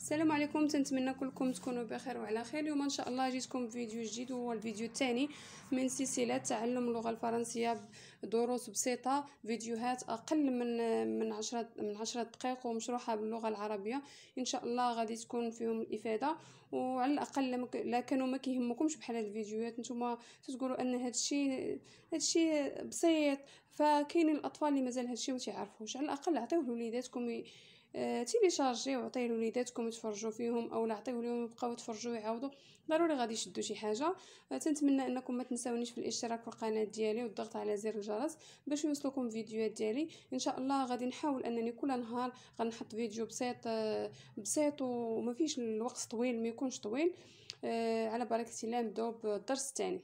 السلام عليكم تنتمنى كلكم تكونوا بخير وعلى خير اليوم ان شاء الله جيتكم بفيديو جديد وهو الفيديو الثاني من سلسله تعلم اللغه الفرنسيه دروس بسيطه فيديوهات اقل من من 10 من 10 دقائق ومشروحه باللغه العربيه ان شاء الله غادي تكون فيهم الافاده وعلى الاقل لا كانوا ما كيهمكمش بحال هاد الفيديوهات نتوما تقولوا ان هادشي هادشي بسيط فكاينين الاطفال اللي مازال هادشي ما تيعرفوش على الاقل عطيوه لوليداتكم آه تيليشارجيو وعطيه لوليداتكم يتفرجوا فيهم او عطيوه لهم يبقاو يتفرجوا يعاودوا ضروري غادي يشدوا شي حاجه آه، تنتمنى انكم ما تنساونيش في الاشتراك في القناه ديالي والضغط على زر الجرس باش يوصلكم فيديوهات ديالي ان شاء الله غادي نحاول انني كل نهار غنحط فيديو بسيط آه، بسيط وما فيش الوقت طويل ما يكونش طويل آه، على بركه الله نبداو بالدرس الثاني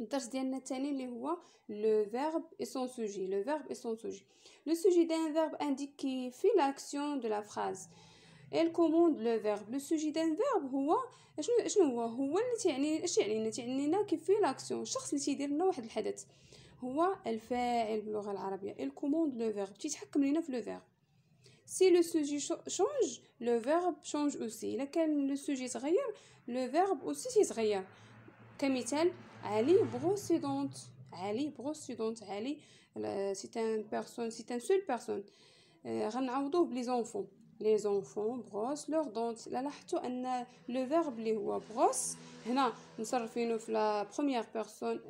الدرس ديالنا الثاني اللي هو لو فيرب اي سون سوجي لو فيرب اي سون سوجي لو سوجي d'un verbe indique في لاكسيون دو لا فراز ايل كوموند لو فيرب لو سوجي sujet d'un verbe هو شنو شنو هو هو اللي تعني اش يعني لنا تعني لنا في لاكسيون الشخص اللي تيدير لنا واحد الحدث هو الفاعل باللغه العربيه ايل كوموند لو فيرب تيتحكم لينا في لو verbe si le sujet change le verbe change aussi الا كان le sujet تغير le verbe aussi تيتغير كمثال Ali dents. Ali dents. Ali, euh, c'est une personne, c'est une seule personne. Euh, les enfants. Les enfants brossent leurs dents. Là, le verbe les brosse. nous nous la première personne,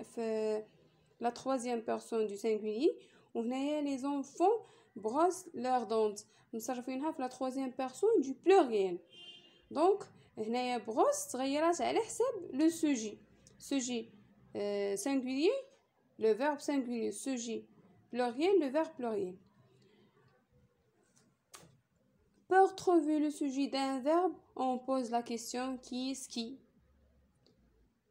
la troisième personne du singulier. On a les enfants brossent leurs dents. Nous la troisième personne du pluriel. Donc, هنايا brosse l'a على حساب le Sujet. Euh, singulier, le verbe singulier, sujet pluriel, le verbe pluriel. Pour trouver le sujet d'un verbe, on pose la question qui est-ce qui.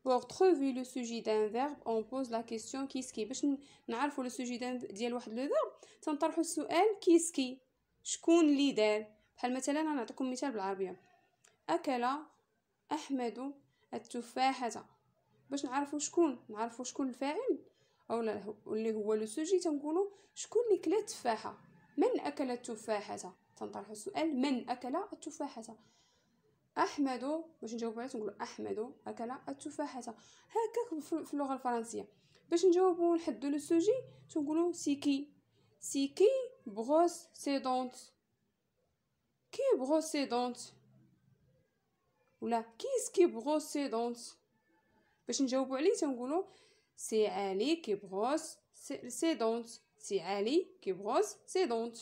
Pour trouver le sujet d'un verbe, on pose la question qui est-ce qui. باش نعرفوا لو sujet ديال واحد لو فيرب تنطرحوا السؤال qui est-ce qui شكون اللي دار بحال مثلا انا نعطيكم مثال بالعربيه اكل احمد التفاحه باش نعرفوا شكون نعرفوا شكون الفاعل او اللي هو لو سوجي تنقولوا شكون اللي كلا التفاحه من اكل التفاحه تنطرح السؤال من اكل التفاحه احمد باش نجاوب عليه نقول احمد اكل التفاحه هكاك في اللغه الفرنسيه باش نجاوبوا نحدوا لو سوجي تنقولوا سيكي سيكي سي دونت كي سي دونت ولا كيس كي سي دونت باش نجاوبوا عليه تنقولوا C'est Ali qui brosse ses dents. C'est Ali qui brosse ses dents.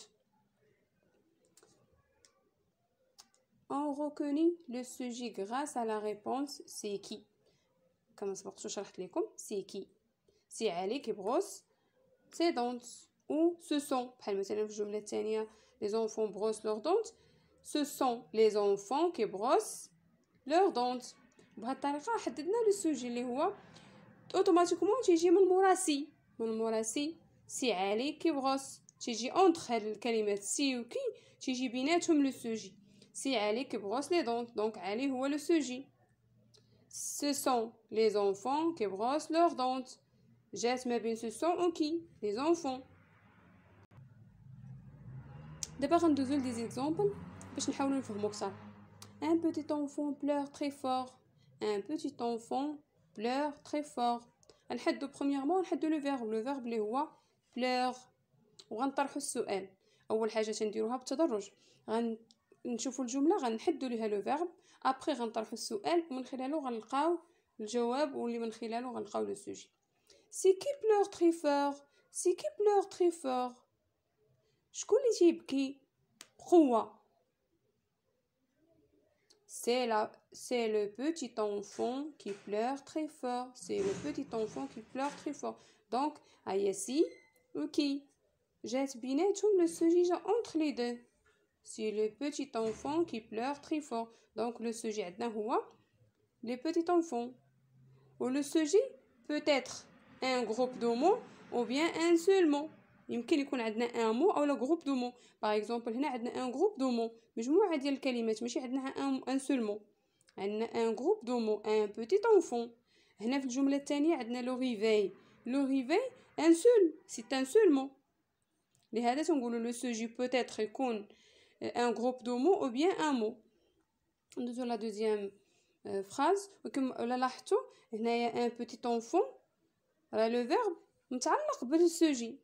On reconnaît le sujet grâce à la réponse c'est qui. Comme je vous ai c'est qui. C'est Ali qui brosse ses dents ou ce sont. Par exemple, les enfants brossent leurs dents. Ce sont les enfants qui brossent leurs dents. بهذه الطريقه حددنا لو سوجي اللي هو اوتوماتيكومون تيجي من مراسي من مراسي سي علي كيبغوص تيجي اونتر هاد الكلمات سي وكي تيجي بيناتهم لو سوجي سي علي كيبغوص لي دونك دونك علي هو لو سوجي ce sont les enfants qui brossent leurs dents. Jasmine بين ce sont ou qui les enfants دابا غندوزو لدي زيكزامبل باش نحاولو نفهمو كثر un petit enfant pleure très fort un petit enfant pleure très fort. نحدو premièrement le لو فيرب لو فيرب لي هو بلور وغنطرحو السؤال اول حاجه تنديروها بالتدرج غنشوفو الجمله غنحدو ليها لو فيرب ابري غنطرحو السؤال ومن خلالو غنلقاو الجواب واللي خلالو غنلقاو لو سوجي سي كي بلور تري فور سي كي بلور تري فور شكون اللي تيبكي بقوه سي لا c'est le petit enfant qui pleure très fort. C'est le petit enfant qui pleure très fort. Donc, ayasi ou qui bien, le sujet entre les deux. C'est le petit enfant qui pleure très fort. Donc, le sujet roi le petit enfant. Ou le sujet peut être un groupe de mots ou bien un seul mot. Il un de عندنا un exemple, il groupe' mots un groupe de هنا عندنا je جروب دو مو je ديال الكلمات ماشي عندنا un seul mot. عندنا ان جروب دو مو ان بوتيت انفون هنا في الجمله الثانيه عندنا لو ريفاي لو ريفاي ان سول سي ان سول مو لهذا تنقولوا لو سوجي بوتيتر يكون ان جروب دو مو او بيان ان مو ندوزو لا دوزيام فراز وكما لاحظتوا هنايا ان بوتيت انفون راه لو فيرب متعلق بالسوجي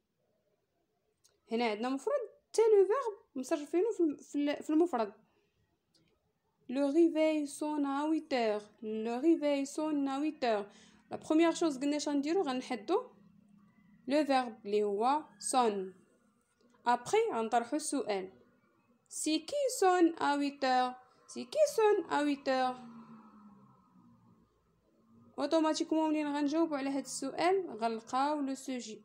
هنا عندنا مفرد حتى لو فيرب مصرفينه في المفرد Le réveil sonne à 8 heures. Le réveil sonne à 8 heures. La première chose que nous allons le verbe les sonne. Après, on طرح السؤال. C'est qui sonne à 8 heures C'est qui sonne à 8 heures Automatiquement, ملي غنجاوبوا على le sujet.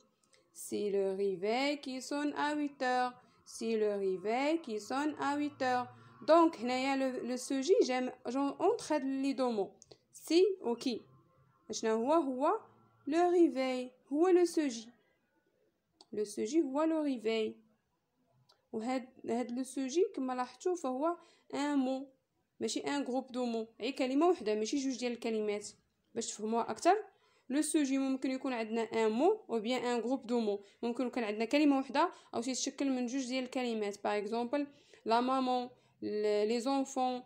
C'est le réveil qui sonne à 8 heures. Si le réveil qui sonne à 8 heures. دونك هنايا لو سوجي جون اونتر هاد لي دومو سي او كي شنو هو هو لو ريفي هو لو سوجي لو سوجي هو لو ريفي وهاد هاد لو سوجي كما لاحظتوا فهو ان مو ماشي ان جروب دو مو اي كلمه وحده ماشي جوج ديال الكلمات باش تفهموها اكثر لو سوجي ممكن يكون عندنا ان مو او بيان ان جروب دو مو ممكن يكون عندنا كلمه وحده او تيتشكل من جوج ديال الكلمات باغ اكزومبل لا مامون لي زونفون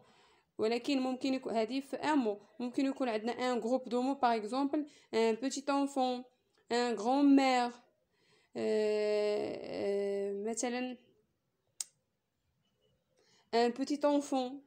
ولكن ممكن يكون هذه في ان مو ممكن يكون عندنا ان جروب دو مو باغ اكزومبل ان بيتي انفون ان غران مير مثلا ان بيتي انفون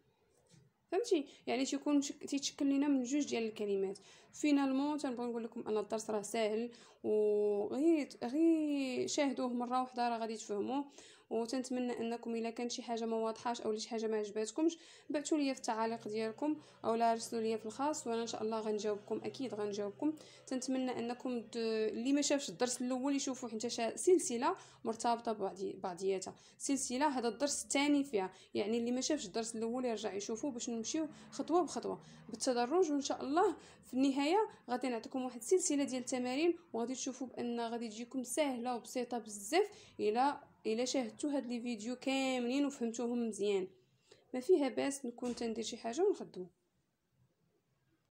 فهمتي يعني تيكون تيتشكل لينا من جوج ديال الكلمات فينالمون تنبغي نقول لكم ان الدرس راه ساهل وغير غير شاهدوه مره واحده راه غادي تفهموه وتنتمنى انكم الا كانت شي حاجه ما واضحاش او شي حاجه ما عجباتكمش بعثوا لي في التعاليق ديالكم او لا ارسلوا لي في الخاص وانا ان شاء الله غنجاوبكم اكيد غنجاوبكم تنتمنى انكم اللي ما شافش الدرس الاول يشوفوا حيت سلسله مرتبطه ببعضياتها سلسله هذا الدرس الثاني فيها يعني اللي ما شافش الدرس الاول يرجع يشوفوه باش نمشيو خطوه بخطوه بالتدرج وان شاء الله في النهايه غادي نعطيكم واحد السلسله ديال التمارين وغادي تشوفوا بان غادي تجيكم ساهله وبسيطه بزاف الى الا شاهدتوا هاد لي فيديو كاملين وفهمتوهم مزيان ما فيها باس نكون تندير شي حاجه ونخدمو